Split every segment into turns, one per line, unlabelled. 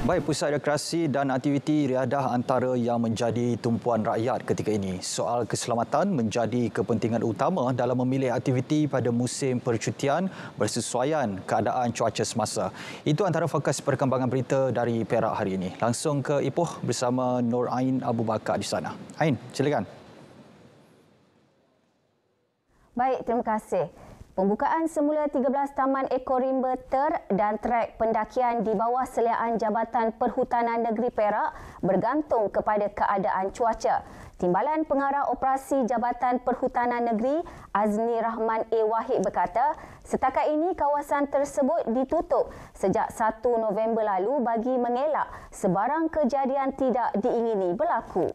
Baik pusat rekreasi dan aktiviti riadah antara yang menjadi tumpuan rakyat ketika ini. Soal keselamatan menjadi kepentingan utama dalam memilih aktiviti pada musim percutian bersesuaian keadaan cuaca semasa. Itu antara fokus perkembangan berita dari Perak hari ini. Langsung ke Ipoh bersama Nur Ain Abu Bakar di sana. Ain, silakan. Baik, terima kasih. Pembukaan semula 13 taman ekorimba ter dan trek pendakian di bawah seliaan Jabatan Perhutanan Negeri Perak bergantung kepada keadaan cuaca. Timbalan Pengarah Operasi Jabatan Perhutanan Negeri Azni Rahman A. Wahid berkata, setakat ini kawasan tersebut ditutup sejak 1 November lalu bagi mengelak sebarang kejadian tidak diingini berlaku.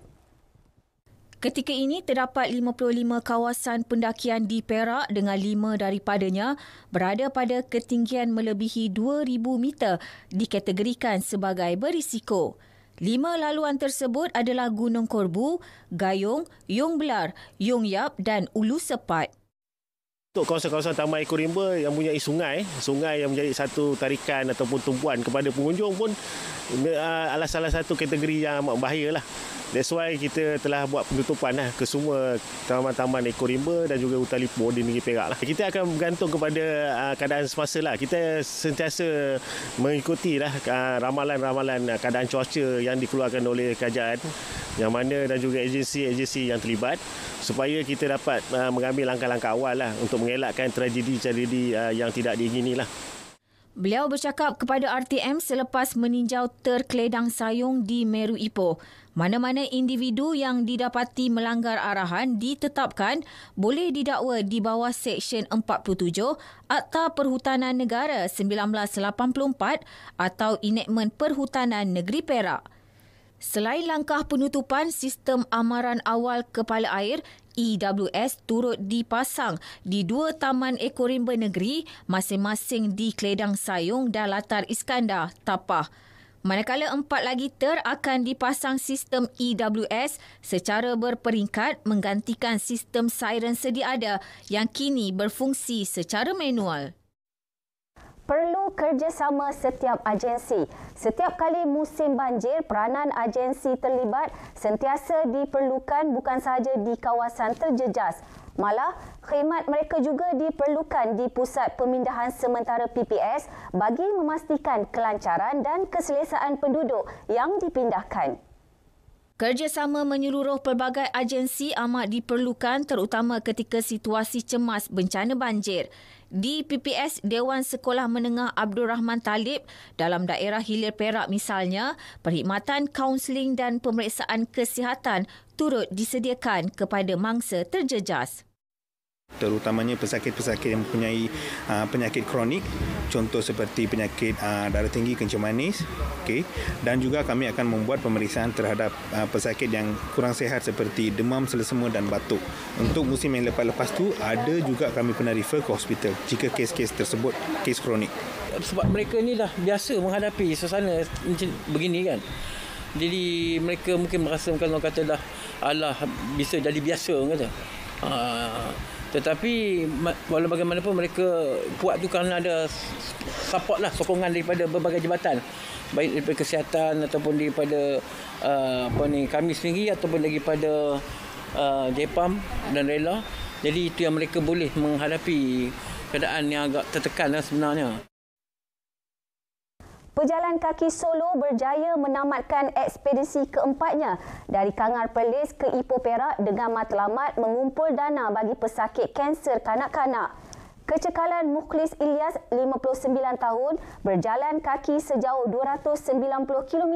Ketika ini terdapat 55 kawasan pendakian di Perak dengan 5 daripadanya berada pada ketinggian melebihi 2000 meter dikategorikan sebagai berisiko. Lima laluan tersebut adalah Gunung Korbu, Gayung, Yong Belar, Yong Yap dan Ulu Sepat. Untuk kawasan-kawasan Taman Eko Rimba yang punya sungai, sungai yang menjadi satu tarikan ataupun tumpuan kepada pengunjung pun ah, adalah salah satu kategori yang amat bahaya lah. That's why kita telah buat penutupan lah ke semua taman-taman Eko Rimba dan juga Hutan Lipo di Negeri Perak lah. Kita akan bergantung kepada ah, keadaan semasa lah. Kita sentiasa mengikuti lah ah, ramalan-ramalan keadaan cuaca yang dikeluarkan oleh kerajaan yang mana dan juga agensi-agensi yang terlibat supaya kita dapat uh, mengambil langkah-langkah awal lah untuk mengelakkan tragedi-tragedi uh, yang tidak diingini lah. Beliau bercakap kepada RTM selepas meninjau terkeledang sayung di Meru Ipoh. Mana-mana individu yang didapati melanggar arahan ditetapkan boleh didakwa di bawah Seksyen 47 Akta Perhutanan Negara 1984 atau Inekmen Perhutanan Negeri Perak. Selain langkah penutupan sistem amaran awal kepala air, EWS turut dipasang di dua taman ekorimba negeri masing-masing di Kledang Sayung dan Latar Iskandar, Tapah. Manakala empat lagi ter akan dipasang sistem EWS secara berperingkat menggantikan sistem siren sedia ada yang kini berfungsi secara manual perlu kerjasama setiap agensi. Setiap kali musim banjir, peranan agensi terlibat sentiasa diperlukan bukan sahaja di kawasan terjejas. Malah, khidmat mereka juga diperlukan di pusat pemindahan sementara PPS bagi memastikan kelancaran dan keselesaan penduduk yang dipindahkan. Kerjasama menyeluruh pelbagai agensi amat diperlukan terutama ketika situasi cemas bencana banjir di PPS Dewan Sekolah Menengah Abdul Rahman Talib dalam daerah Hilir Perak misalnya, perkhidmatan kaunseling dan pemeriksaan kesihatan turut disediakan kepada mangsa terjejas terutamanya pesakit-pesakit yang mempunyai uh, penyakit kronik contoh seperti penyakit uh, darah tinggi kencing manis okey dan juga kami akan membuat pemeriksaan terhadap uh, pesakit yang kurang sehat seperti demam selesema dan batuk untuk musim yang lepas-lepas tu ada juga kami pernah refer ke hospital jika kes-kes tersebut kes kronik sebab mereka ni dah biasa menghadapi suasana begini kan jadi mereka mungkin merasa kalau kata dah alah bisa jadi biasa kata ah uh, tetapi walaupun bagaimanapun mereka buat tu kerana ada support lah sokongan daripada berbagai jabatan baik daripada kesihatan ataupun daripada uh, apa ni kami sendiri ataupun daripada uh, JPAM dan RELA. Jadi itu yang mereka boleh menghadapi keadaan yang agak tertekan lah sebenarnya. Pejalan kaki Solo berjaya menamatkan ekspedisi keempatnya dari Kangar Perlis ke Ipoh Perak dengan matlamat mengumpul dana bagi pesakit kanser kanak-kanak. Kecekalan Muklis Ilyas, 59 tahun, berjalan kaki sejauh 290 km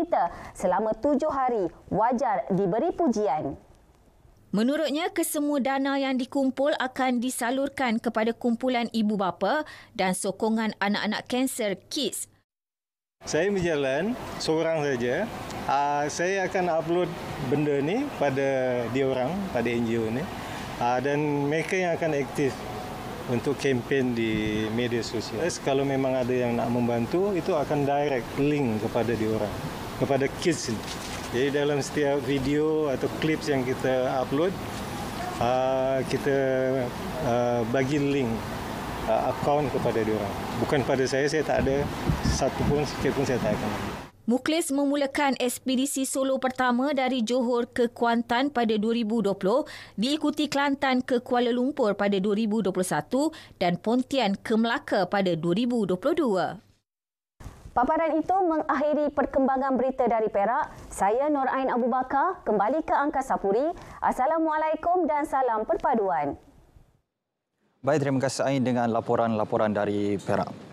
selama tujuh hari. Wajar diberi pujian. Menurutnya, kesemua dana yang dikumpul akan disalurkan kepada kumpulan ibu bapa dan sokongan anak-anak kanser KIDS saya berjalan seorang saja. Uh, saya akan upload benda ni pada dia orang, pada NGO ni. Uh, dan mereka yang akan aktif untuk kempen di media sosial. Terus kalau memang ada yang nak membantu, itu akan direct link kepada dia orang, kepada kids ni. Jadi dalam setiap video atau clips yang kita upload, uh, kita uh, bagi link uh, account kepada dia orang. Bukan pada saya, saya tak ada satu pun sikit pun saya tak akan ambil. Muklis memulakan ekspedisi solo pertama dari Johor ke Kuantan pada 2020, diikuti Kelantan ke Kuala Lumpur pada 2021 dan Pontian ke Melaka pada 2022. Paparan itu mengakhiri perkembangan berita dari Perak. Saya Nur Ain Abu Bakar, kembali ke Angkasa Puri. Assalamualaikum dan salam perpaduan. Baik, terima kasih Ain dengan laporan-laporan dari Perak.